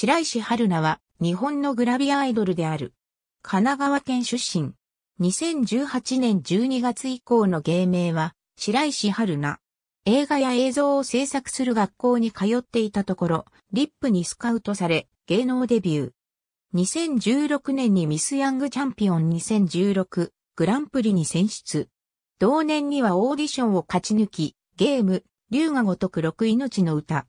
白石春菜は日本のグラビアアイドルである。神奈川県出身。2018年12月以降の芸名は白石春菜。映画や映像を制作する学校に通っていたところ、リップにスカウトされ、芸能デビュー。2016年にミスヤングチャンピオン2016グランプリに選出。同年にはオーディションを勝ち抜き、ゲーム、龍が如く六命の歌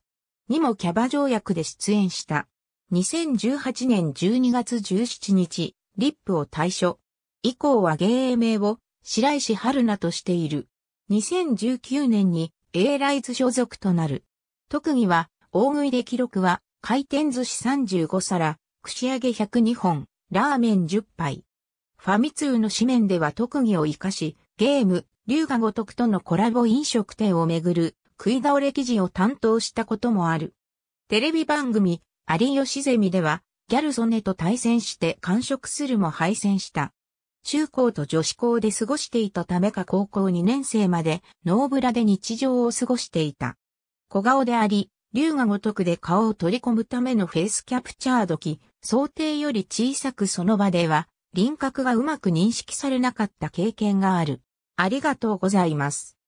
にもキャバ条約で出演した。2018年12月17日、リップを退所。以降は芸名を白石春菜としている。2019年に A ライズ所属となる。特技は、大食いで記録は、回転寿司35皿、串揚げ102本、ラーメン10杯。ファミ通の紙面では特技を活かし、ゲーム、龍が如くとのコラボ飲食店をめぐる食い倒れ記事を担当したこともある。テレビ番組、有吉ゼミでは、ギャル曽根と対戦して完食するも敗戦した。中高と女子校で過ごしていたためか高校2年生まで、ノーブラで日常を過ごしていた。小顔であり、竜が如くで顔を取り込むためのフェイスキャプチャー時、想定より小さくその場では、輪郭がうまく認識されなかった経験がある。ありがとうございます。